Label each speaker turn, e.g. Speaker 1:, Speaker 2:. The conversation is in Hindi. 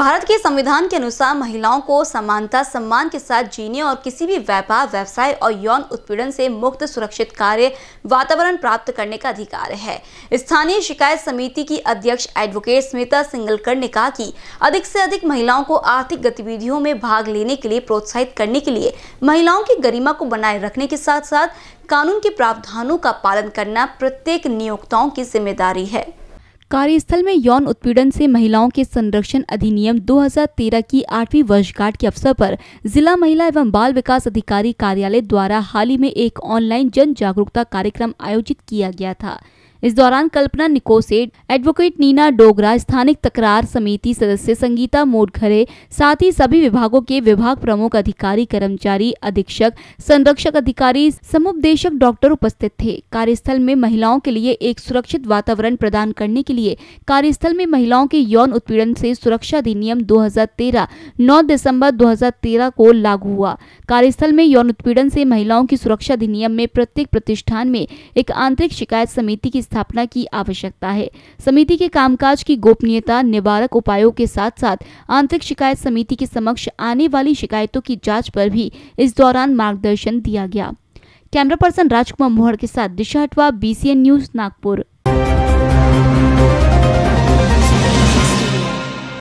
Speaker 1: भारत के संविधान के अनुसार महिलाओं को समानता सम्मान के साथ जीने और किसी भी व्यापार व्यवसाय और यौन उत्पीड़न से मुक्त सुरक्षित कार्य वातावरण प्राप्त करने का अधिकार है स्थानीय शिकायत समिति की अध्यक्ष एडवोकेट स्मिता सिंगलकर ने कहा कि अधिक से अधिक महिलाओं को आर्थिक गतिविधियों में भाग लेने के लिए प्रोत्साहित करने के लिए महिलाओं की गरिमा को बनाए रखने के साथ साथ कानून के प्रावधानों का पालन करना प्रत्येक नियोक्ताओं की जिम्मेदारी है कार्यस्थल में यौन उत्पीड़न से महिलाओं के संरक्षण अधिनियम 2013 की आठवीं वर्षगांठ के अवसर पर जिला महिला एवं बाल विकास अधिकारी कार्यालय द्वारा हाल ही में एक ऑनलाइन जन जागरूकता कार्यक्रम आयोजित किया गया था इस दौरान कल्पना निकोसेट एडवोकेट नीना डोगरा स्थानिक तकरार समिति सदस्य संगीता मोटघरे साथ ही सभी विभागों के विभाग प्रमुख अधिकारी कर्मचारी अधीक्षक संरक्षक अधिकारी समुपदेशक डॉक्टर उपस्थित थे कार्यस्थल में महिलाओं के लिए एक सुरक्षित वातावरण प्रदान करने के लिए कार्यस्थल में महिलाओं के यौन उत्पीड़न ऐसी सुरक्षा अधिनियम दो हजार दिसंबर दो को लागू हुआ कार्यस्थल में यौन उत्पीड़न ऐसी महिलाओं की सुरक्षा अधिनियम में प्रत्येक प्रतिष्ठान में एक आंतरिक शिकायत समिति की स्थापना की आवश्यकता है समिति के कामकाज की गोपनीयता निवारक उपायों के साथ साथ आंतरिक शिकायत समिति के समक्ष आने वाली शिकायतों की जाँच पर भी इस दौरान मार्गदर्शन दिया गया कैमरा पर्सन राजकुमार मोहर के साथ दिशा हटवा बी न्यूज नागपुर